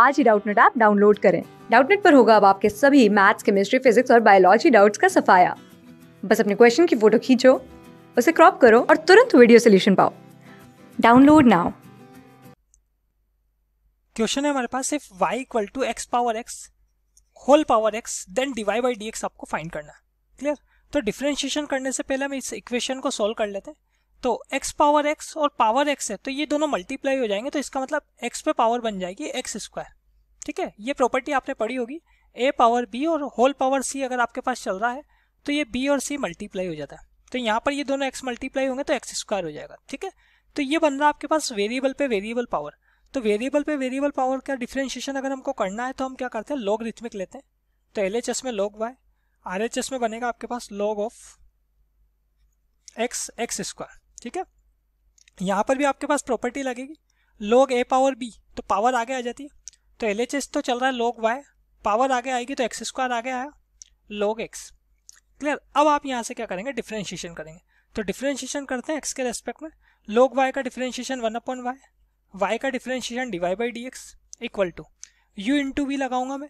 आज ही Doubtnut app download करें डाउटनेट पर होगा अब आपके सभी मैथ्स केमिस्ट्री फिजिक्स और बायोलॉजी डाउट्स का सफाया बस अपने क्वेश्चन की फोटो खींचो उसे क्रॉप करो और तुरंत वीडियो सोल्यूशन पाओ डाउनलोड नाउ क्वेश्चन है हमारे पास सिर्फ y equal to x power x whole power x then dy by d आपको फाइंड करना क्लियर तो डिफ्रेंशिएशन करने से पहले हम इस इक्वेशन को सोल्व कर लेते हैं तो x पावर x और पावर x है तो ये दोनों मल्टीप्लाई हो जाएंगे तो इसका मतलब x पे पावर बन जाएगी एक्स स्क्वायर ठीक है ये प्रॉपर्टी आपने पढ़ी होगी ए पावर बी और होल पावर सी अगर आपके पास चल रहा है तो ये बी और सी मल्टीप्लाई हो जाता है तो यहाँ पर ये दोनों एक्स मल्टीप्लाई होंगे तो एक्स स्क्वायर हो जाएगा ठीक है तो ये बन रहा है आपके पास वेरिएबल पे वेरिएबल पावर तो वेरिएबल पे वेरिएबल पावर का डिफ्रेंशिएशन अगर हमको करना है तो हम क्या करते हैं लॉग रिथमिक लेते हैं तो एल में लॉग वाई आर में बनेगा आपके पास log of x x square ठीक है यहाँ पर भी आपके पास प्रॉपर्टी लगेगी लोग ए पावर बी तो पावर आगे आ जाती है तो एल तो चल रहा है लोग वाई पावर आगे आएगी तो एक्स स्क्वायर आगे आया लोग एक्स क्लियर अब आप यहाँ से क्या करेंगे डिफ्रेंशिएशन करेंगे तो डिफ्रेंशिएशन करते हैं एक्स के रेस्पेक्ट में लोग वाई का differentiation one upon y y का differentiation dy by D x equal to u into v लगाऊंगा मैं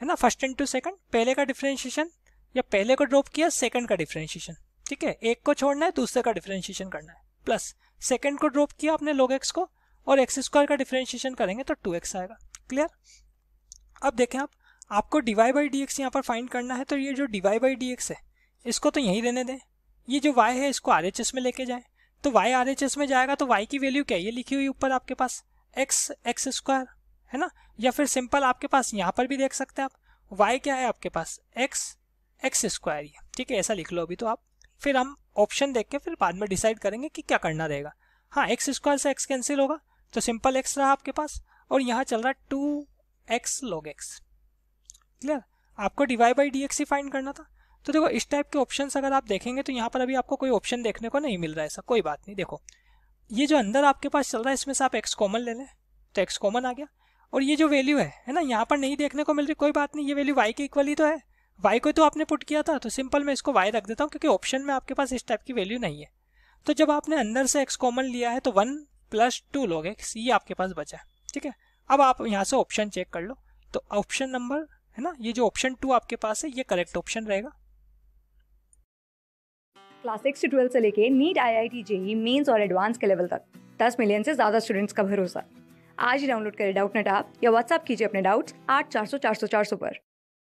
है ना फर्स्ट इंटू सेकंड पहले का डिफ्रेंशिएशन या पहले को ड्रॉप किया सेकंड का डिफ्रेंशिएशन ठीक है एक को छोड़ना है दूसरे का डिफ्रेंशिएशन करना है प्लस सेकेंड को ड्रॉप किया आपने लोग एक्स को और एक्स स्क्वायर का डिफ्रेंशिएशन करेंगे तो टू एक्स आएगा क्लियर अब देखें आप आपको डीवाई बाई डी एक्स यहाँ पर फाइंड करना है तो ये जो डीवाई बाई डी एक्स है इसको तो यहीं रहने दें ये जो वाई है इसको आर एच एस में लेके जाएं तो वाई आर एच एस में जाएगा तो वाई की वैल्यू क्या है ये लिखी हुई ऊपर आपके पास एक्स एक्स स्क्वायर है ना या फिर सिंपल आपके पास यहाँ पर भी देख सकते हैं आप वाई क्या है आपके पास एक्स एक्स स्क्वायर ठीक है ऐसा लिख लो अभी तो आप फिर हम ऑप्शन देख के फिर बाद में डिसाइड करेंगे कि क्या करना रहेगा हाँ एक्स स्क्वायर से एक्स कैंसिल होगा तो सिंपल एक्स रहा आपके पास और यहाँ चल रहा है two x log x clear आपको डिवाई बाई डी एक्स ही फाइंड करना था तो देखो इस टाइप के ऑप्शन अगर आप देखेंगे तो यहाँ पर अभी आपको कोई ऑप्शन देखने को नहीं मिल रहा है ऐसा कोई बात नहीं देखो ये जो अंदर आपके पास चल रहा है इसमें से आप एक्स कॉमन ले लें तो एक्स कॉमन आ गया और ये जो वैल्यू है है ना यहाँ पर नहीं देखने को मिल रही कोई बात नहीं ये वैल्यू वाई के इक्वल ही तो है वाई को तो आपने पुट किया था तो सिंपल मैं इसको वाई रख देता हूँ क्योंकि ऑप्शन में आपके पास इस टाइप की वैल्यू नहीं है तो जब आपने अंदर से एक्स कॉमन लिया है तो one plus two log x ये आपके पास बचा है ठीक है अब आप यहाँ से ऑप्शन चेक कर लो तो ऑप्शन नंबर है ना ये जो ऑप्शन टू आपके पास है ये करेक्ट ऑप्शन रहेगा क्लास सिक्स से ट्वेल्थ से लेके NEET I I T JEE mains और एडवांस के लेवल तक दस मिलियन से ज़्यादा स्टूडेंट्स का भरोसा आज ही डाउनलोड करें डाउट नेट आप या व्हाट्सअप कीजिए अपने डाउट्स आठ चार सौ चार सौ चार सौ पर